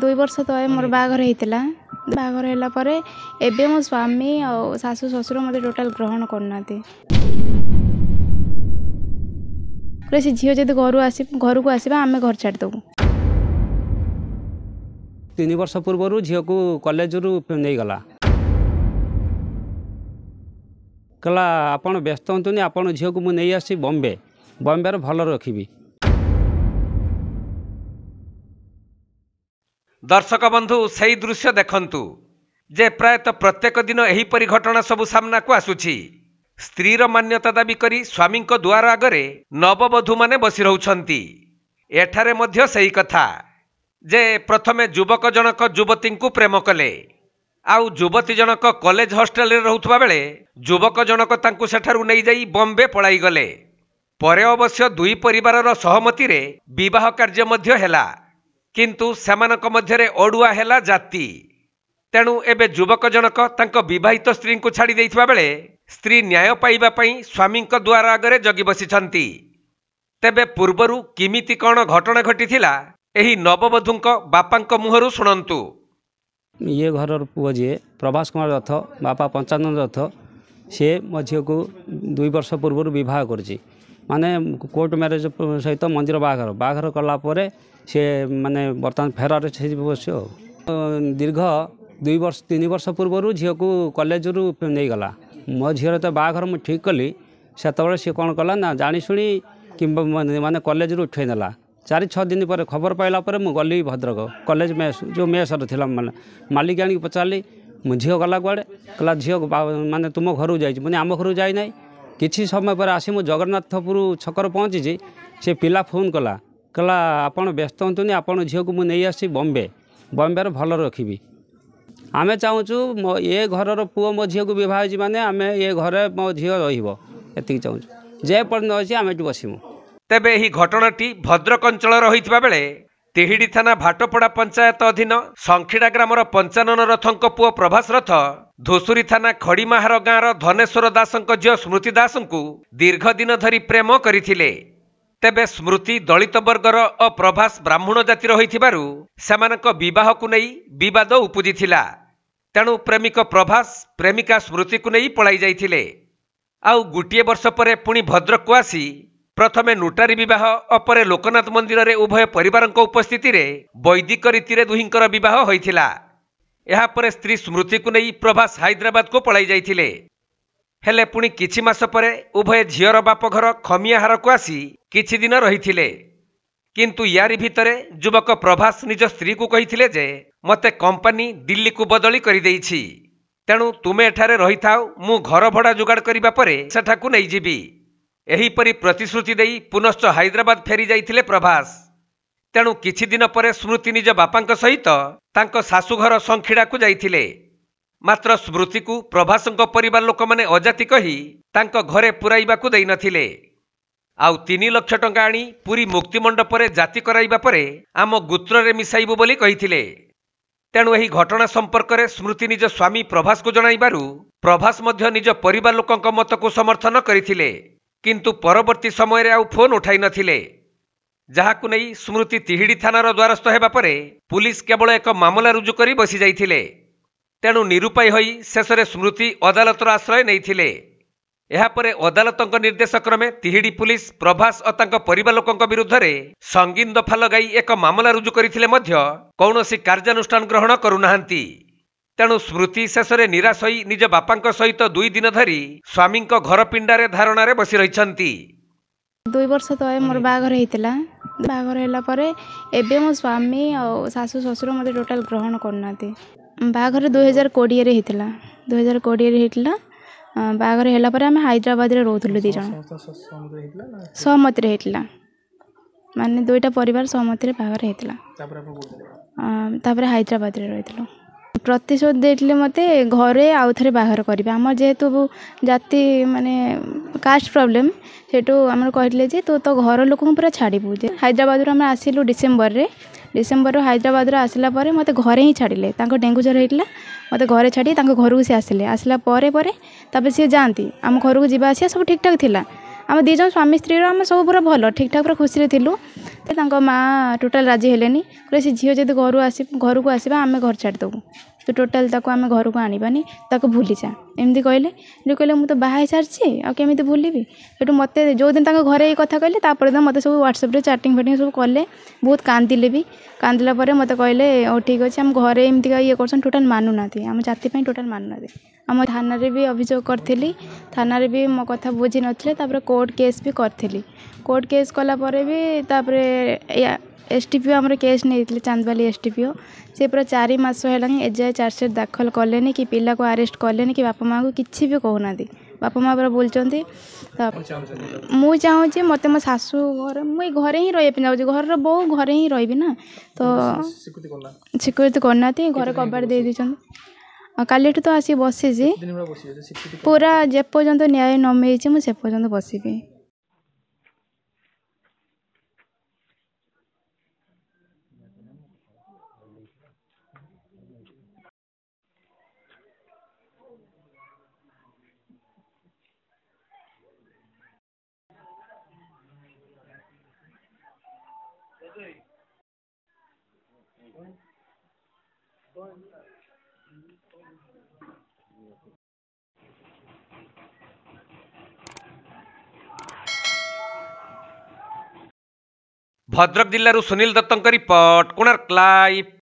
ଦୁଇ ବର୍ଷ ତଳେ ମୋର ବାହାଘର ହେଇଥିଲା ବାହାଘର ହେଲା ପରେ ଏବେ ମୋ ସ୍ୱାମୀ ଆଉ ଶାଶୁ ଶ୍ୱଶୁର ମୋତେ ଟୋଟାଲ୍ ଗ୍ରହଣ କରୁନାହାନ୍ତି ପୁରା ସେ ଝିଅ ଯଦି ଘରୁ ଆସି ଘରକୁ ଆସିବା ଆମେ ଘର ଛାଡ଼ିଦେବୁ ତିନି ବର୍ଷ ପୂର୍ବରୁ ଝିଅକୁ କଲେଜରୁ ନେଇଗଲା କହିଲା ଆପଣ ବ୍ୟସ୍ତ ହୁଅନ୍ତୁନି ଆପଣ ଝିଅକୁ ମୁଁ ନେଇ ଆସିଛି ବମ୍ବେ ବମ୍ବେରେ ଭଲ ରଖିବି ଦର୍ଶକ ବନ୍ଧୁ ସେହି ଦୃଶ୍ୟ ଦେଖନ୍ତୁ ଯେ ପ୍ରାୟତଃ ପ୍ରତ୍ୟେକ ଦିନ ଏହିପରି ଘଟଣା ସବୁ ସାମ୍ନାକୁ ଆସୁଛି ସ୍ତ୍ରୀର ମାନ୍ୟତା ଦାବି କରି ସ୍ୱାମୀଙ୍କ ଦୁଆର ଆଗରେ ନବବଧୂମାନେ ବସି ରହୁଛନ୍ତି ଏଠାରେ ମଧ୍ୟ ସେହି କଥା ଯେ ପ୍ରଥମେ ଯୁବକ ଜଣକ ଯୁବତୀଙ୍କୁ ପ୍ରେମ କଲେ ଆଉ ଯୁବତୀ ଜଣକ କଲେଜ ହଷ୍ଟେଲରେ ରହୁଥିବା ବେଳେ ଯୁବକ ଜଣକ ତାଙ୍କୁ ସେଠାରୁ ନେଇଯାଇ ବମ୍ବେ ପଳାଇଗଲେ ପରେ ଅବଶ୍ୟ ଦୁଇ ପରିବାରର ସହମତିରେ ବିବାହ କାର୍ଯ୍ୟ ମଧ୍ୟ ହେଲା କିନ୍ତୁ ସେମାନଙ୍କ ମଧ୍ୟରେ ଅଡ଼ୁଆ ହେଲା ଜାତି ତେଣୁ ଏବେ ଯୁବକ ଜଣକ ତାଙ୍କ ବିବାହିତ ସ୍ତ୍ରୀଙ୍କୁ ଛାଡ଼ି ଦେଇଥିବା ବେଳେ ସ୍ତ୍ରୀ ନ୍ୟାୟ ପାଇବା ପାଇଁ ସ୍ୱାମୀଙ୍କ ଦ୍ୱାର ଆଗରେ ଜଗି ବସିଛନ୍ତି ତେବେ ପୂର୍ବରୁ କିମିତି କ'ଣ ଘଟଣା ଘଟିଥିଲା ଏହି ନବବଧୂଙ୍କ ବାପାଙ୍କ ମୁହଁରୁ ଶୁଣନ୍ତୁ ଇଏ ଘରର ପୁଅ ଯିଏ ପ୍ରଭାସ କୁମାର ରଥ ବାପା ପଞ୍ଚାନନ୍ଦ ରଥ ସିଏ ମୋ ଝିଅକୁ ଦୁଇ ବର୍ଷ ପୂର୍ବରୁ ବିବାହ କରିଛି माने कोर्ट म्यारेज सहित मन्दिर बार बार गलाप सि मे बर्तन फेर्स बस्यो हौ दीर्घ दुई वर्ष तीन वर्ष पूर्व पूर्वहरू को कलेज रुपियाँ नै गला म झिक्त बाघर म ठिक कलिस बेला सि कन्ला जाशु म कलेज उठा चारि छ खबर पाइलाप म गली भद्रक कलेज मेस जो मेस्र मालिक आण पचारलि म झि गला गा झिउ म त म घर जाइ आम घरको जाइन କିଛି ସମୟ ପରେ ଆସି ମୁଁ ଜଗନ୍ନାଥପୁର ଛକରେ ପହଞ୍ଚିଛି ସେ ପିଲା ଫୋନ୍ କଲା କହିଲା ଆପଣ ବ୍ୟସ୍ତ ହୁଅନ୍ତୁନି ଆପଣ ଝିଅକୁ ମୁଁ ନେଇ ଆସିଛି ବମ୍ବେ ବମ୍ବେରେ ଭଲ ରଖିବି ଆମେ ଚାହୁଁଛୁ ମୋ ଏ ଘରର ପୁଅ ମୋ ଝିଅକୁ ବିବାହ ହେଇଛି ମାନେ ଆମେ ଏ ଘରେ ମୋ ଝିଅ ରହିବ ଏତିକି ଚାହୁଁଛୁ ଯେପର୍ଯ୍ୟନ୍ତ ଅଛି ଆମେ ଏଠି ବସିମୁ ତେବେ ଏହି ଘଟଣାଟି ଭଦ୍ରକ ଅଞ୍ଚଳର ହୋଇଥିବା ବେଳେ ତିହିଡି ଥାନା ଭାଟପଡ଼ା ପଞ୍ଚାୟତ ଅଧୀନ ଶଙ୍ଖିଡ଼ା ଗ୍ରାମର ପଞ୍ଚାନନ ରଥଙ୍କ ପୁଅ ପ୍ରଭାସ ରଥ ଧୂଷୁରୀ ଥାନା ଖଡ଼ିମାହାର ଗାଁର ଧନେଶ୍ୱର ଦାସଙ୍କ ଝିଅ ସ୍ମୃତି ଦାସଙ୍କୁ ଦୀର୍ଘ ଦିନ ଧରି ପ୍ରେମ କରିଥିଲେ ତେବେ ସ୍ମୃତି ଦଳିତ ବର୍ଗର ଓ ପ୍ରଭାସ ବ୍ରାହ୍ମଣ ଜାତିର ହୋଇଥିବାରୁ ସେମାନଙ୍କ ବିବାହକୁ ନେଇ ବିବାଦ ଉପୁଜିଥିଲା ତେଣୁ ପ୍ରେମିକ ପ୍ରଭାସ ପ୍ରେମିକା ସ୍ମୃତିକୁ ନେଇ ପଳାଇ ଯାଇଥିଲେ ଆଉ ଗୋଟିଏ ବର୍ଷ ପରେ ପୁଣି ଭଦ୍ରକକୁ ଆସି ପ୍ରଥମେ ନୁଟାରୀ ବିବାହ ଅପରେ ଲୋକନାଥ ମନ୍ଦିରରେ ଉଭୟ ପରିବାରଙ୍କ ଉପସ୍ଥିତିରେ ବୈଦିକ ରୀତିରେ ଦୁହିଁଙ୍କର ବିବାହ ହୋଇଥିଲା ଏହାପରେ ସ୍ତ୍ରୀ ସ୍ମୃତିକୁ ନେଇ ପ୍ରଭାସ ହାଇଦ୍ରାବାଦକୁ ପଳାଇ ଯାଇଥିଲେ ହେଲେ ପୁଣି କିଛି ମାସ ପରେ ଉଭୟ ଝିଅର ବାପ ଘର ଖମିଆହାରକୁ ଆସି କିଛି ଦିନ ରହିଥିଲେ କିନ୍ତୁ ୟାରି ଭିତରେ ଯୁବକ ପ୍ରଭାସ ନିଜ ସ୍ତ୍ରୀକୁ କହିଥିଲେ ଯେ ମୋତେ କମ୍ପାନୀ ଦିଲ୍ଲୀକୁ ବଦଳି କରିଦେଇଛି ତେଣୁ ତୁମେ ଏଠାରେ ରହିଥାଉ ମୁଁ ଘର ଭଡ଼ା ଯୋଗାଡ଼ କରିବା ପରେ ସେଠାକୁ ନେଇଯିବି ଏହିପରି ପ୍ରତିଶ୍ରୁତି ଦେଇ ପୁନଶ୍ଚ ହାଇଦ୍ରାବାଦ ଫେରିଯାଇଥିଲେ ପ୍ରଭାସ ତେଣୁ କିଛିଦିନ ପରେ ସ୍ମୃତି ନିଜ ବାପାଙ୍କ ସହିତ ତାଙ୍କ ଶାଶୁଘର ସଂଖିଡ଼ାକୁ ଯାଇଥିଲେ ମାତ୍ର ସ୍ମୃତିକୁ ପ୍ରଭାସଙ୍କ ପରିବାର ଲୋକମାନେ ଅଜାତି କହି ତାଙ୍କ ଘରେ ପୂରାଇବାକୁ ଦେଇନଥିଲେ ଆଉ ତିନି ଲକ୍ଷ ଟଙ୍କା ଆଣି ପୁରୀ ମୁକ୍ତିମଣ୍ଡପରେ ଜାତି କରାଇବା ପରେ ଆମ ଗୁତ୍ରରେ ମିଶାଇବୁ ବୋଲି କହିଥିଲେ ତେଣୁ ଏହି ଘଟଣା ସମ୍ପର୍କରେ ସ୍ମୃତି ନିଜ ସ୍ୱାମୀ ପ୍ରଭାସକୁ ଜଣାଇବାରୁ ପ୍ରଭାସ ମଧ୍ୟ ନିଜ ପରିବାର ଲୋକଙ୍କ ମତକୁ ସମର୍ଥନ କରିଥିଲେ କିନ୍ତୁ ପରବର୍ତ୍ତୀ ସମୟରେ ଆଉ ଫୋନ୍ ଉଠାଇ ନଥିଲେ ଯାହାକୁ ନେଇ ସ୍ମୃତି ତିହିଡ଼ି ଥାନାର ଦ୍ୱାରସ୍ଥ ହେବା ପରେ ପୁଲିସ୍ କେବଳ ଏକ ମାମଲା ରୁଜୁ କରି ବସିଯାଇଥିଲେ ତେଣୁ ନିରୁପାୟ ହୋଇ ଶେଷରେ ସ୍ମୃତି ଅଦାଲତର ଆଶ୍ରୟ ନେଇଥିଲେ ଏହାପରେ ଅଦାଲତଙ୍କ ନିର୍ଦ୍ଦେଶ କ୍ରମେ ତିହିଡ଼ି ପୁଲିସ୍ ପ୍ରଭାସ ଓ ତାଙ୍କ ପରିବାର ଲୋକଙ୍କ ବିରୁଦ୍ଧରେ ସଙ୍ଗୀନ ଦଫା ଲଗାଇ ଏକ ମାମଲା ରୁଜୁ କରିଥିଲେ ମଧ୍ୟ କୌଣସି କାର୍ଯ୍ୟାନୁଷ୍ଠାନ ଗ୍ରହଣ କରୁନାହାନ୍ତି ତେଣୁ ସ୍ମୃତି ଶେଷରେ ନିରାଶ ହୋଇ ନିଜ ବାପାଙ୍କ ସହିତ ଦୁଇ ଦିନ ଧରି ସ୍ୱାମୀଙ୍କ ଘର ପିଣ୍ଡାରେ ଧାରଣାରେ ବସି ରହିଛନ୍ତି ଦୁଇ ବର୍ଷ ତଳେ ମୋର ବାହାଘର ହେଇଥିଲା ବାହାଘର ହେଲା ପରେ ଏବେ ମୋ ସ୍ୱାମୀ ଆଉ ଶାଶୁ ଶ୍ୱଶୁର ମୋତେ ଟୋଟାଲ ଗ୍ରହଣ କରୁନାହାନ୍ତି ବାହାଘର ଦୁଇ ହଜାର କୋଡ଼ିଏରେ ହେଇଥିଲା ଦୁଇ ହଜାର କୋଡ଼ିଏରେ ହେଇଥିଲା ବାହାଘର ହେଲା ପରେ ଆମେ ହାଇଦ୍ରାବାଦରେ ରହୁଥିଲୁ ଦୁଇ ଜଣ ସହମତିରେ ହେଇଥିଲା ମାନେ ଦୁଇଟା ପରିବାର ସହମତିରେ ବାହାଘର ହେଇଥିଲା ତାପରେ ହାଇଦ୍ରାବାଦରେ ରହିଥିଲୁ ପ୍ରତିଶୋଧ ଦେଇଥିଲେ ମୋତେ ଘରେ ଆଉ ଥରେ ବାହାଘର କରିବେ ଆମର ଯେହେତୁ ଜାତି ମାନେ କାଷ୍ଟ ପ୍ରୋବ୍ଲେମ୍ ସେଇଠୁ ଆମର କହିଥିଲେ ଯେ ତୁ ତ ଘର ଲୋକଙ୍କୁ ପୁରା ଛାଡ଼ିବୁ ଯେ ହାଇଦ୍ରାବାଦରୁ ଆମେ ଆସିଲୁ ଡିସେମ୍ବରରେ ଡିସେମ୍ବରରୁ ହାଇଦ୍ରାବାଦରୁ ଆସିଲା ପରେ ମୋତେ ଘରେ ହିଁ ଛାଡ଼ିଲେ ତାଙ୍କ ଡେଙ୍ଗୁ ଜ୍ୱର ହେଇଥିଲା ମୋତେ ଘରେ ଛାଡ଼ି ତାଙ୍କ ଘରକୁ ସେ ଆସିଲେ ଆସିଲା ପରେ ପରେ ତାପରେ ସିଏ ଯାଆନ୍ତି ଆମ ଘରକୁ ଯିବା ଆସିବା ସବୁ ଠିକ୍ଠାକ୍ ଥିଲା ଆମ ଦୁଇ ଜଣ ସ୍ୱାମୀ ସ୍ତ୍ରୀର ଆମେ ସବୁ ପୁରା ଭଲ ଠିକ୍ଠାକ୍ ପୁରା ଖୁସିରେ ଥିଲୁ ତାଙ୍କ ମାଆ ଟୋଟାଲ୍ ରାଜି ହେଲେନି କହିଲେ ସେ ଝିଅ ଯଦି ଘରୁ ଆସି ଘରକୁ ଆସିବା ଆମେ ଘର ଛାଡ଼ିଦେବୁ ତୁ ଟୋଟାଲ୍ ତାକୁ ଆମେ ଘରକୁ ଆଣିବାନି ତାକୁ ଭୁଲିଯା ଏମିତି କହିଲେ ଯେଉଁ କହିଲେ ମୁଁ ତ ବାହା ହେଇସାରିଛି ଆଉ କେମିତି ଭୁଲିବି ସେଠୁ ମୋତେ ଯେଉଁଦିନ ତାଙ୍କ ଘରେ ଏଇ କଥା କହିଲେ ତାପରେ ତ ମୋତେ ସବୁ ହ୍ୱାଟ୍ସଆପ୍ରେ ଚାଟିଂ ଫାଟିଂ ସବୁ କଲେ ବହୁତ କାନ୍ଦିଲେ ବି କାନ୍ଦିଲା ପରେ ମୋତେ କହିଲେ ହଉ ଠିକ୍ ଅଛି ଆମ ଘରେ ଏମିତିକା ଇଏ କରୁଛନ୍ତି ଟୋଟାଲ୍ ମାନୁନାହାନ୍ତି ଆମ ଜାତି ପାଇଁ ଟୋଟାଲ୍ ମାନୁନାହାନ୍ତି ଆମ ଥାନାରେ ବି ଅଭିଯୋଗ କରିଥିଲି ଥାନାରେ ବି ମୋ କଥା ବୁଝିନଥିଲେ ତା'ପରେ କୋର୍ଟ କେସ୍ ବି କରିଥିଲି କୋର୍ଟ କେସ୍ କଲା ପରେ ବି ତା'ପରେ ଏସ୍ ଟି ପି ଓ ଆମର କେସ୍ ନେଇଥିଲେ ଚାନ୍ଦବାଲି ଏସ୍ ଟି ପି ଓ ସେ ପୁରା ଚାରି ମାସ ହେଲାଣି ଏଯାଏ ଚାର୍ଜସିଟ୍ ଦାଖଲ କଲେନି କି ପିଲାକୁ ଆରେଷ୍ଟ କଲେନି କି ବାପା ମାଆଙ୍କୁ କିଛି ବି କହୁନାହାନ୍ତି ବାପା ମାଆ ପୁରା ବୁଲୁଛନ୍ତି ମୁଁ ଚାହୁଁଛି ମୋତେ ମୋ ଶାଶୁ ଘରେ ମୁଁ ଏଇ ଘରେ ହିଁ ରହିବା ପାଇଁ ଚାହୁଁଛି ଘରର ବୋଉ ଘରେ ହିଁ ରହିବି ନା ତ ସ୍ୱୀକୃତି କରୁନାହାନ୍ତି ଘରେ କବାଟ ଦେଇ ଦେଇଛନ୍ତି କାଲିଠୁ ତ ଆସି ବସିଛି ପୁରା ଯେପର୍ଯ୍ୟନ୍ତ ନ୍ୟାୟ ନ ମିଳିଛି ମୁଁ ସେ ପର୍ଯ୍ୟନ୍ତ ବସିବି Thank you. ଭଦ୍ରକ ଜିଲ୍ଲାରୁ ସୁନୀଲ ଦତ୍ତଙ୍କ ରିପୋର୍ଟ କୋଣାର୍କ ଲାଇଭ